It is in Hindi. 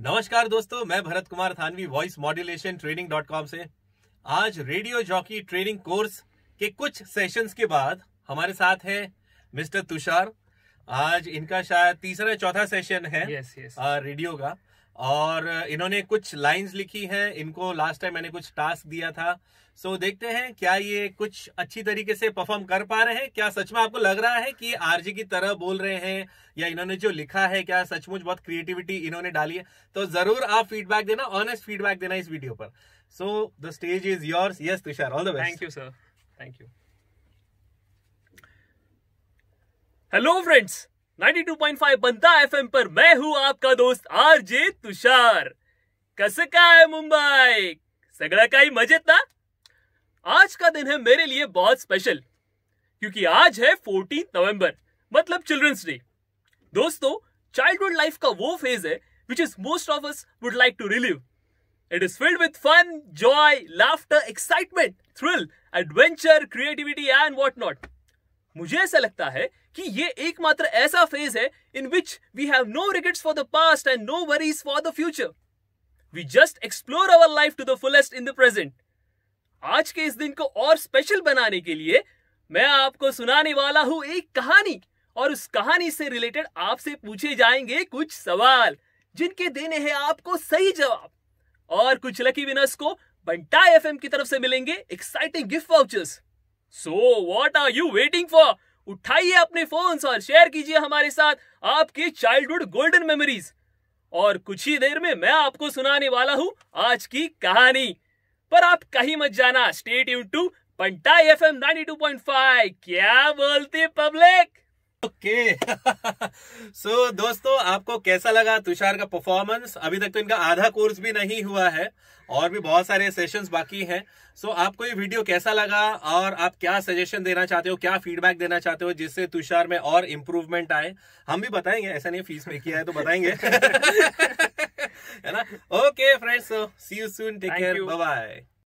नमस्कार दोस्तों मैं Bharat Kumar Thanvi voice modulation training dot com से आज रेडियो जॉकी ट्रेनिंग कोर्स के कुछ सेशंस के बाद हमारे साथ है मिस्टर तुषार आज इनका शायद तीसरा चौथा सेशन है yes, yes. आ, रेडियो का और इन्होंने कुछ लाइंस लिखी हैं इनको लास्ट टाइम मैंने कुछ टास्क दिया था सो so, देखते हैं क्या ये कुछ अच्छी तरीके से परफॉर्म कर पा रहे हैं क्या सच में आपको लग रहा है कि आरजी की तरह बोल रहे हैं या इन्होंने जो लिखा है क्या सचमुच बहुत क्रिएटिविटी इन्होंने डाली है तो जरूर आप फीडबैक देना ऑनेस्ट फीडबैक देना इस वीडियो पर so the stage is yours yes Tushar all the best thank you sir thank you hello friends 92.5 बनता एफएम पर मैं हूं आपका दोस्त आरजे तुषार कस का है मुंबई सगड़ा का ही मजे ना आज का दिन है मेरे लिए बहुत स्पेशल क्योंकि आज है 14 नवंबर मतलब चिल्ड्रंस डे दोस्तों चाइल्डहुड लाइफ का वो फेज है which is most of us would like to relive it is filled with fun joy laughter excitement thrill adventure creativity and what not मुझे ऐसा लगता है कि ये एकमात्र ऐसा फेज है in which we have no regrets for the past and no worries for the future we just explore our life to the fullest in the present आज के इस दिन को और स्पेशल बनाने के लिए मैं आपको सुनाने वाला हूं एक कहानी और उस कहानी से रिलेटेड आपसे पूछे जाएंगे कुछ सवाल जिनके देने हैं आपको सही जवाब और कुछ लकी विनर्स को बंटा एफएम की तरफ से मिलेंगे exciting gift vouchers so what are you waiting for उठाइए अपने फोन और शेयर कीजिए हमारे साथ आपकी चाइल्डहुड गोल्डन मेमोरीज और कुछ ही देर में मैं आपको सुनाने वाला हूँ आज की कहानी पर आप कहीं मत जाना स्टेट यू टू पंटा F M ninety two point five क्या बोलती पब्लिक ओके सो so, दोस्तों आपको कैसा लगा तुषार का परफॉर्मेंस अभी तक तो इनका आधा कोर्स भी नहीं हुआ है और भी बहुत सारे सेशंस बाकी हैं सो so, आपको ये वीडियो कैसा लगा और आप क्या सजेशन देना चाहते हो क्या फीडबैक देना चाहते हो जिससे तुषार में और इम्प्रूवमेंट आए हम भी बताएंगे ऐसा नहीं फीस पे किया है तो बताएंगे है ना okay friends see you soon take care bye